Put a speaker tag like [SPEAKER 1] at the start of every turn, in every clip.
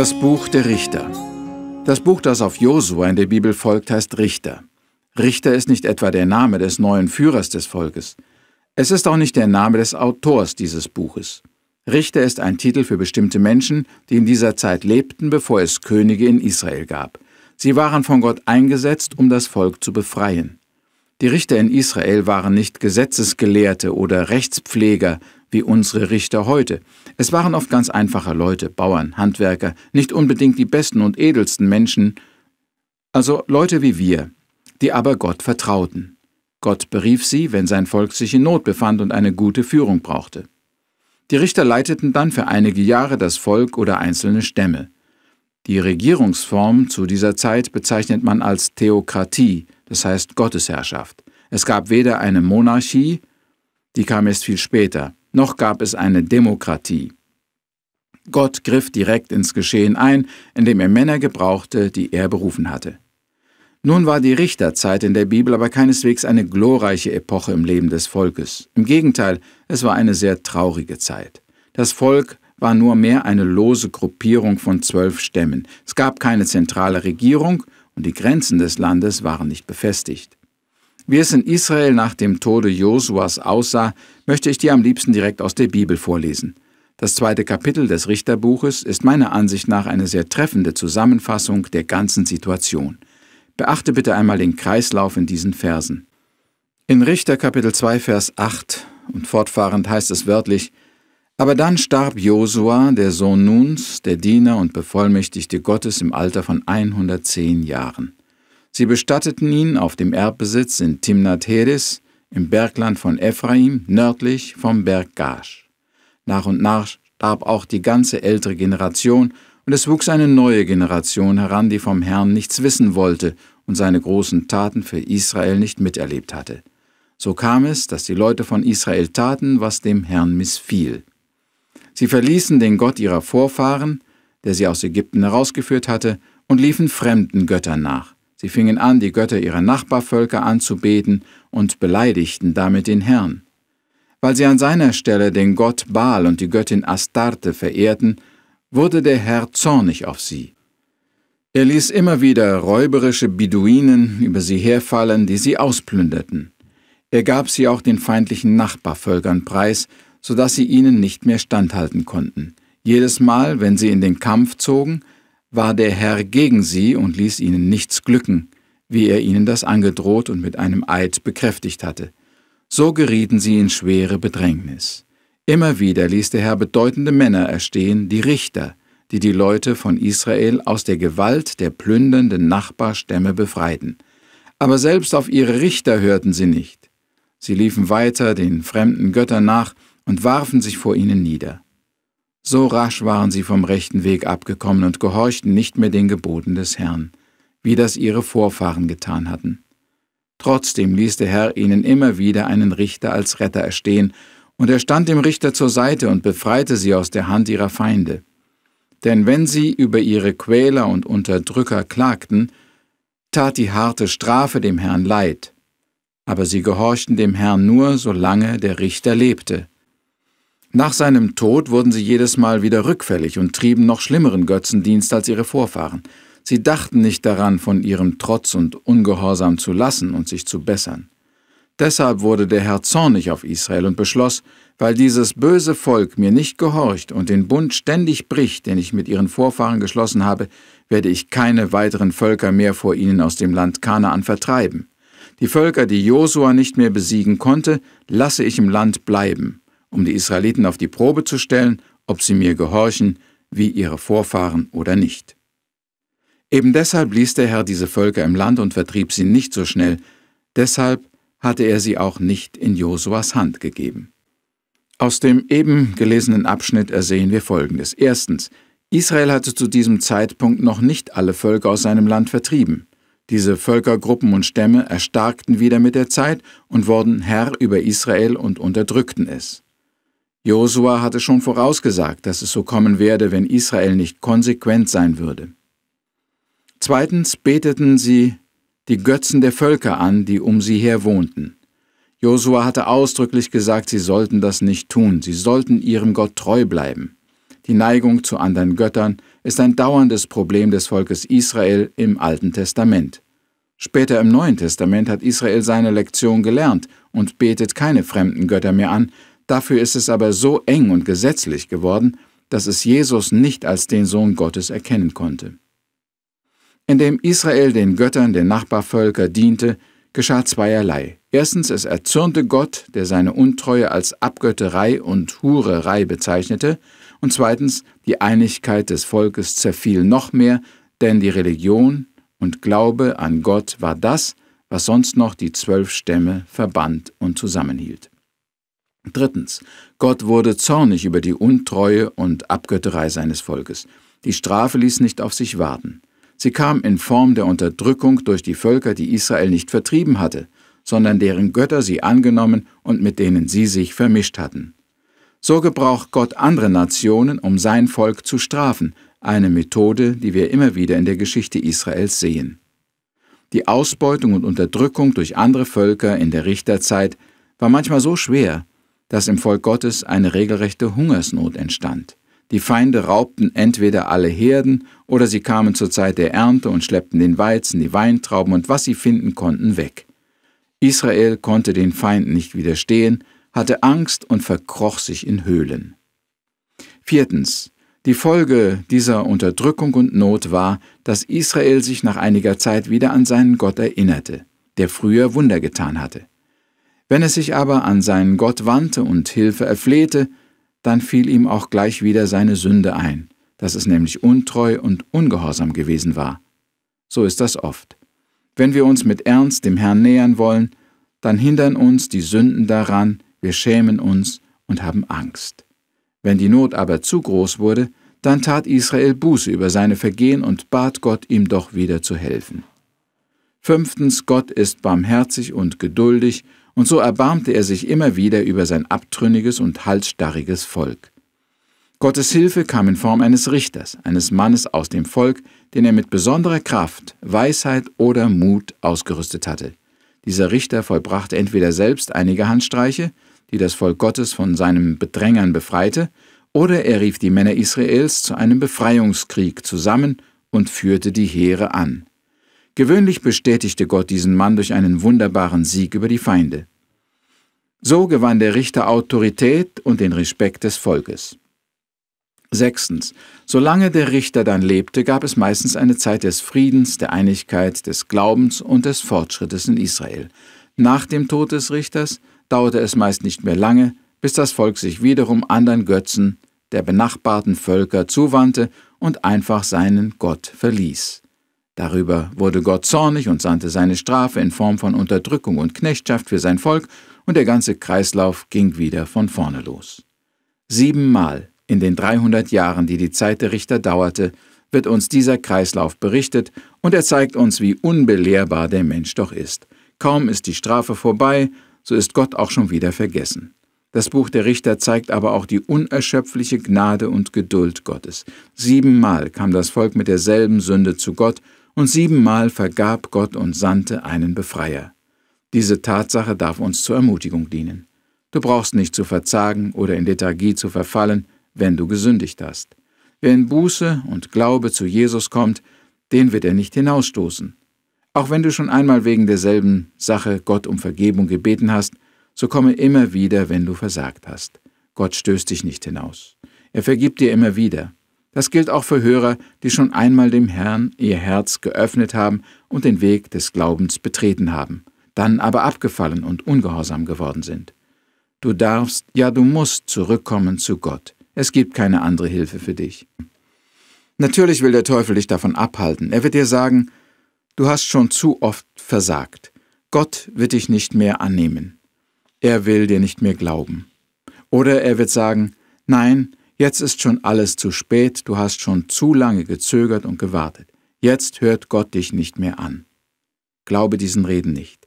[SPEAKER 1] Das Buch der Richter. Das Buch, das auf Josua in der Bibel folgt, heißt Richter. Richter ist nicht etwa der Name des neuen Führers des Volkes. Es ist auch nicht der Name des Autors dieses Buches. Richter ist ein Titel für bestimmte Menschen, die in dieser Zeit lebten, bevor es Könige in Israel gab. Sie waren von Gott eingesetzt, um das Volk zu befreien. Die Richter in Israel waren nicht Gesetzesgelehrte oder Rechtspfleger, wie unsere Richter heute. Es waren oft ganz einfache Leute, Bauern, Handwerker, nicht unbedingt die besten und edelsten Menschen, also Leute wie wir, die aber Gott vertrauten. Gott berief sie, wenn sein Volk sich in Not befand und eine gute Führung brauchte. Die Richter leiteten dann für einige Jahre das Volk oder einzelne Stämme. Die Regierungsform zu dieser Zeit bezeichnet man als Theokratie, das heißt Gottesherrschaft. Es gab weder eine Monarchie, die kam erst viel später, noch gab es eine Demokratie. Gott griff direkt ins Geschehen ein, indem er Männer gebrauchte, die er berufen hatte. Nun war die Richterzeit in der Bibel aber keineswegs eine glorreiche Epoche im Leben des Volkes. Im Gegenteil, es war eine sehr traurige Zeit. Das Volk war nur mehr eine lose Gruppierung von zwölf Stämmen. Es gab keine zentrale Regierung und die Grenzen des Landes waren nicht befestigt. Wie es in Israel nach dem Tode Josuas aussah, möchte ich dir am liebsten direkt aus der Bibel vorlesen. Das zweite Kapitel des Richterbuches ist meiner Ansicht nach eine sehr treffende Zusammenfassung der ganzen Situation. Beachte bitte einmal den Kreislauf in diesen Versen. In Richter Kapitel 2 Vers 8 und fortfahrend heißt es wörtlich, aber dann starb Josua, der Sohn Nuns, der Diener und Bevollmächtigte Gottes im Alter von 110 Jahren. Sie bestatteten ihn auf dem Erbbesitz in Timnat Heres im Bergland von Ephraim, nördlich vom Berg Gash. Nach und nach starb auch die ganze ältere Generation, und es wuchs eine neue Generation heran, die vom Herrn nichts wissen wollte und seine großen Taten für Israel nicht miterlebt hatte. So kam es, dass die Leute von Israel taten, was dem Herrn missfiel. Sie verließen den Gott ihrer Vorfahren, der sie aus Ägypten herausgeführt hatte, und liefen fremden Göttern nach. Sie fingen an, die Götter ihrer Nachbarvölker anzubeten und beleidigten damit den Herrn. Weil sie an seiner Stelle den Gott Baal und die Göttin Astarte verehrten, wurde der Herr zornig auf sie. Er ließ immer wieder räuberische Beduinen über sie herfallen, die sie ausplünderten. Er gab sie auch den feindlichen Nachbarvölkern preis, so dass sie ihnen nicht mehr standhalten konnten. Jedes Mal, wenn sie in den Kampf zogen, war der Herr gegen sie und ließ ihnen nichts glücken, wie er ihnen das angedroht und mit einem Eid bekräftigt hatte. So gerieten sie in schwere Bedrängnis. Immer wieder ließ der Herr bedeutende Männer erstehen, die Richter, die die Leute von Israel aus der Gewalt der plündernden Nachbarstämme befreiten. Aber selbst auf ihre Richter hörten sie nicht. Sie liefen weiter den fremden Göttern nach und warfen sich vor ihnen nieder. So rasch waren sie vom rechten Weg abgekommen und gehorchten nicht mehr den Geboten des Herrn, wie das ihre Vorfahren getan hatten. Trotzdem ließ der Herr ihnen immer wieder einen Richter als Retter erstehen, und er stand dem Richter zur Seite und befreite sie aus der Hand ihrer Feinde. Denn wenn sie über ihre Quäler und Unterdrücker klagten, tat die harte Strafe dem Herrn leid. Aber sie gehorchten dem Herrn nur, solange der Richter lebte. Nach seinem Tod wurden sie jedes Mal wieder rückfällig und trieben noch schlimmeren Götzendienst als ihre Vorfahren. Sie dachten nicht daran, von ihrem Trotz und Ungehorsam zu lassen und sich zu bessern. Deshalb wurde der Herr zornig auf Israel und beschloss, weil dieses böse Volk mir nicht gehorcht und den Bund ständig bricht, den ich mit ihren Vorfahren geschlossen habe, werde ich keine weiteren Völker mehr vor ihnen aus dem Land Kanaan vertreiben. Die Völker, die Josua nicht mehr besiegen konnte, lasse ich im Land bleiben um die Israeliten auf die Probe zu stellen, ob sie mir gehorchen, wie ihre Vorfahren oder nicht. Eben deshalb ließ der Herr diese Völker im Land und vertrieb sie nicht so schnell, deshalb hatte er sie auch nicht in Josuas Hand gegeben. Aus dem eben gelesenen Abschnitt ersehen wir Folgendes. Erstens, Israel hatte zu diesem Zeitpunkt noch nicht alle Völker aus seinem Land vertrieben. Diese Völkergruppen und Stämme erstarkten wieder mit der Zeit und wurden Herr über Israel und unterdrückten es. Josua hatte schon vorausgesagt, dass es so kommen werde, wenn Israel nicht konsequent sein würde. Zweitens beteten sie die Götzen der Völker an, die um sie her wohnten. Josua hatte ausdrücklich gesagt, sie sollten das nicht tun, sie sollten ihrem Gott treu bleiben. Die Neigung zu anderen Göttern ist ein dauerndes Problem des Volkes Israel im Alten Testament. Später im Neuen Testament hat Israel seine Lektion gelernt und betet keine fremden Götter mehr an, Dafür ist es aber so eng und gesetzlich geworden, dass es Jesus nicht als den Sohn Gottes erkennen konnte. Indem Israel den Göttern der Nachbarvölker diente, geschah zweierlei. Erstens, es erzürnte Gott, der seine Untreue als Abgötterei und Hurerei bezeichnete, und zweitens, die Einigkeit des Volkes zerfiel noch mehr, denn die Religion und Glaube an Gott war das, was sonst noch die zwölf Stämme verband und zusammenhielt. Drittens. Gott wurde zornig über die Untreue und Abgötterei seines Volkes. Die Strafe ließ nicht auf sich warten. Sie kam in Form der Unterdrückung durch die Völker, die Israel nicht vertrieben hatte, sondern deren Götter sie angenommen und mit denen sie sich vermischt hatten. So gebraucht Gott andere Nationen, um sein Volk zu strafen, eine Methode, die wir immer wieder in der Geschichte Israels sehen. Die Ausbeutung und Unterdrückung durch andere Völker in der Richterzeit war manchmal so schwer, dass im Volk Gottes eine regelrechte Hungersnot entstand. Die Feinde raubten entweder alle Herden oder sie kamen zur Zeit der Ernte und schleppten den Weizen, die Weintrauben und was sie finden konnten weg. Israel konnte den Feinden nicht widerstehen, hatte Angst und verkroch sich in Höhlen. Viertens. Die Folge dieser Unterdrückung und Not war, dass Israel sich nach einiger Zeit wieder an seinen Gott erinnerte, der früher Wunder getan hatte. Wenn er sich aber an seinen Gott wandte und Hilfe erflehte, dann fiel ihm auch gleich wieder seine Sünde ein, dass es nämlich untreu und ungehorsam gewesen war. So ist das oft. Wenn wir uns mit Ernst dem Herrn nähern wollen, dann hindern uns die Sünden daran, wir schämen uns und haben Angst. Wenn die Not aber zu groß wurde, dann tat Israel Buße über seine Vergehen und bat Gott, ihm doch wieder zu helfen. Fünftens, Gott ist barmherzig und geduldig und so erbarmte er sich immer wieder über sein abtrünniges und halsstarriges Volk. Gottes Hilfe kam in Form eines Richters, eines Mannes aus dem Volk, den er mit besonderer Kraft, Weisheit oder Mut ausgerüstet hatte. Dieser Richter vollbrachte entweder selbst einige Handstreiche, die das Volk Gottes von seinen Bedrängern befreite, oder er rief die Männer Israels zu einem Befreiungskrieg zusammen und führte die Heere an. Gewöhnlich bestätigte Gott diesen Mann durch einen wunderbaren Sieg über die Feinde. So gewann der Richter Autorität und den Respekt des Volkes. Sechstens. Solange der Richter dann lebte, gab es meistens eine Zeit des Friedens, der Einigkeit, des Glaubens und des Fortschrittes in Israel. Nach dem Tod des Richters dauerte es meist nicht mehr lange, bis das Volk sich wiederum anderen Götzen der benachbarten Völker zuwandte und einfach seinen Gott verließ. Darüber wurde Gott zornig und sandte seine Strafe in Form von Unterdrückung und Knechtschaft für sein Volk, und der ganze Kreislauf ging wieder von vorne los. Siebenmal in den 300 Jahren, die die Zeit der Richter dauerte, wird uns dieser Kreislauf berichtet, und er zeigt uns, wie unbelehrbar der Mensch doch ist. Kaum ist die Strafe vorbei, so ist Gott auch schon wieder vergessen. Das Buch der Richter zeigt aber auch die unerschöpfliche Gnade und Geduld Gottes. Siebenmal kam das Volk mit derselben Sünde zu Gott, und siebenmal vergab Gott und sandte einen Befreier. Diese Tatsache darf uns zur Ermutigung dienen. Du brauchst nicht zu verzagen oder in Lethargie zu verfallen, wenn du gesündigt hast. Wer in Buße und Glaube zu Jesus kommt, den wird er nicht hinausstoßen. Auch wenn du schon einmal wegen derselben Sache Gott um Vergebung gebeten hast, so komme immer wieder, wenn du versagt hast. Gott stößt dich nicht hinaus. Er vergibt dir immer wieder. Das gilt auch für Hörer, die schon einmal dem Herrn ihr Herz geöffnet haben und den Weg des Glaubens betreten haben, dann aber abgefallen und ungehorsam geworden sind. Du darfst, ja du musst zurückkommen zu Gott. Es gibt keine andere Hilfe für dich. Natürlich will der Teufel dich davon abhalten. Er wird dir sagen, du hast schon zu oft versagt. Gott wird dich nicht mehr annehmen. Er will dir nicht mehr glauben. Oder er wird sagen, nein, Jetzt ist schon alles zu spät, du hast schon zu lange gezögert und gewartet. Jetzt hört Gott dich nicht mehr an. Glaube diesen Reden nicht.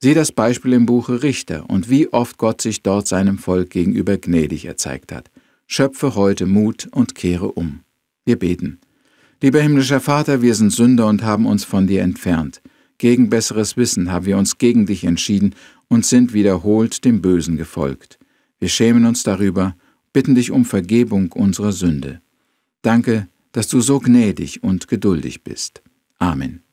[SPEAKER 1] Sieh das Beispiel im Buche Richter und wie oft Gott sich dort seinem Volk gegenüber gnädig erzeigt hat. Schöpfe heute Mut und kehre um. Wir beten. Lieber himmlischer Vater, wir sind Sünder und haben uns von dir entfernt. Gegen besseres Wissen haben wir uns gegen dich entschieden und sind wiederholt dem Bösen gefolgt. Wir schämen uns darüber bitten dich um Vergebung unserer Sünde. Danke, dass du so gnädig und geduldig bist. Amen.